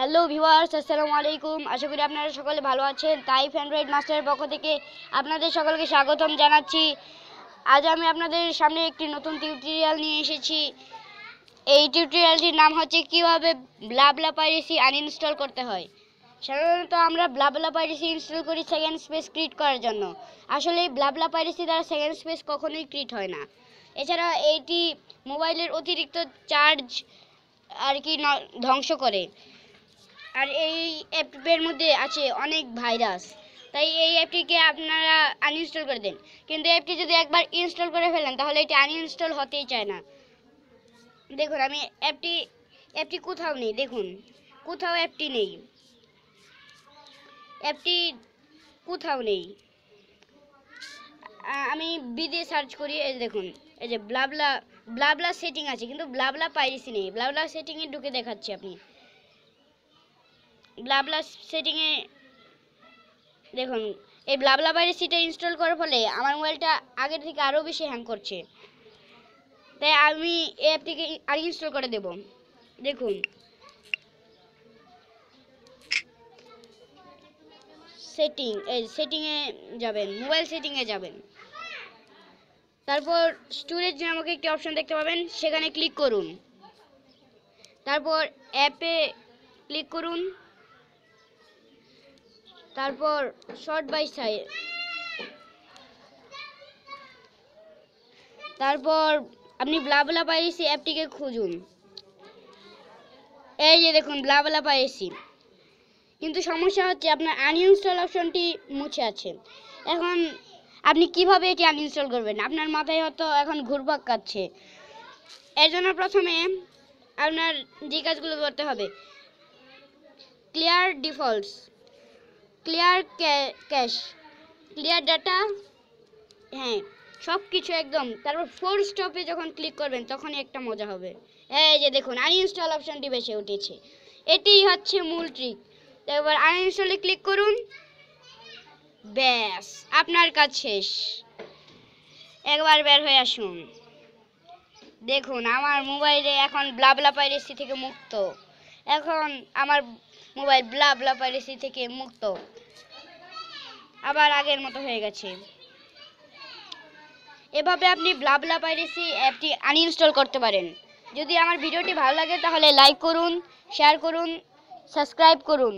hello viewers আসসালামু আলাইকুম আশা করি আপনারা সকলে ভালো আছেন তাইফ ফ্যান্ড্রয়েড মাস্টারের পক্ষ থেকে আপনাদের সকলকে স্বাগতম জানাচ্ছি আজ আমি আপনাদের সামনে একটি নতুন টিউটোরিয়াল নিয়ে এসেছি এই টিউটোরিয়ালটির নাম হচ্ছে কীভাবে ব্লাবলা পাইরেসি আনইনস্টল করতে হয় সাধারণত আমরা ব্লাবলা পাইরেসি ইনস্টল করি সেকেন্ড স্পেস ক্রিট করার জন্য আসলে ব্লাবলা পাইরেসি দ্বারা সেকেন্ড স্পেস কখনোই ক্রিট হয় না এছাড়া এইটি মোবাইলের অতিরিক্ত চার্জ আর কি ধ্বংস করে আর এই অ্যাপের মধ্যে আছে অনেক ভাইরাস তাই এই অ্যাপটিকে আপনারা আনইনস্টল করে দেন কিন্তু অ্যাপটি যদি একবার ইনস্টল করে ফেলেন তাহলে এটি আনইনস্টল হতেই চায় না দেখুন আমি অ্যাপটি অ্যাপটি কোথাও নেই দেখুন কোথাও অ্যাপটি নেই অ্যাপটি কোথাও নেই আমি বিদে সার্চ করি এই দেখুন এই যে ব্লাবলা ব্লাবলা সেটিং আছে কিন্তু ব্লাবলা পাইরেসি নেই ব্লাবলা সেটিংয়ে ঢুকে দেখাচ্ছি আপনি ব্লাবলা সেটিংয়ে দেখুন এই ব্লাবলা বাইরে সিটা ইনস্টল করার ফলে আমার মোবাইলটা আগের থেকে আরও বেশি হ্যাং করছে তাই আমি এই অ্যাপটিকে আর ইনস্টল করে দেব দেখুন সেটিং এই সেটিংয়ে যাবেন মোবাইল সেটিংয়ে যাবেন তারপর স্টোরেজ নামক একটি অপশন দেখতে পাবেন সেখানে ক্লিক করুন তারপর অ্যাপে ক্লিক করুন তারপর শর্ট বাই সাইড তারপর আপনি ব্লাবলা পাইরেসি অ্যাপটিকে খুঁজুন এই যে দেখুন ব্লাবলা পাইরেসি কিন্তু সমস্যা হচ্ছে আপনার আনইনস্টল অপশনটি মুছে আছে এখন আপনি কিভাবে এটি আনইনস্টল করবেন আপনার মাথায় হয়তো এখন ঘুরপাক কাচ্ছে এর জন্য প্রথমে আপনার যে কাজগুলো করতে হবে clear defaults clear cache clear data হ্যাঁ সব কিছু একদম তারপর ফোর স্টপে যখন ক্লিক করবেন তখনই একটা মজা হবে এই যে দেখুন আনইনস্টল অপশানটি বেশি উঠেছে এটিই হচ্ছে মূল ট্রিক এবার আনইনস্টলে ক্লিক করুন ব্যাস আপনার কাজ শেষ একবার বের হয়ে আসুন দেখুন আমার মোবাইলে এখন ব্লাবলা পাইরেসি থেকে মুক্ত এখন আমার মোবাইল ব্লা ব্লা পাইরেসি থেকে মুক্ত আবার আগের মতো হয়ে গেছে এভাবে আপনি ব্লা ব্লা পাইরেসি অ্যাপটি আনইনস্টল করতে পারেন যদি আমার ভিডিওটি ভালো লাগে তাহলে লাইক করুন শেয়ার করুন সাবস্ক্রাইব করুন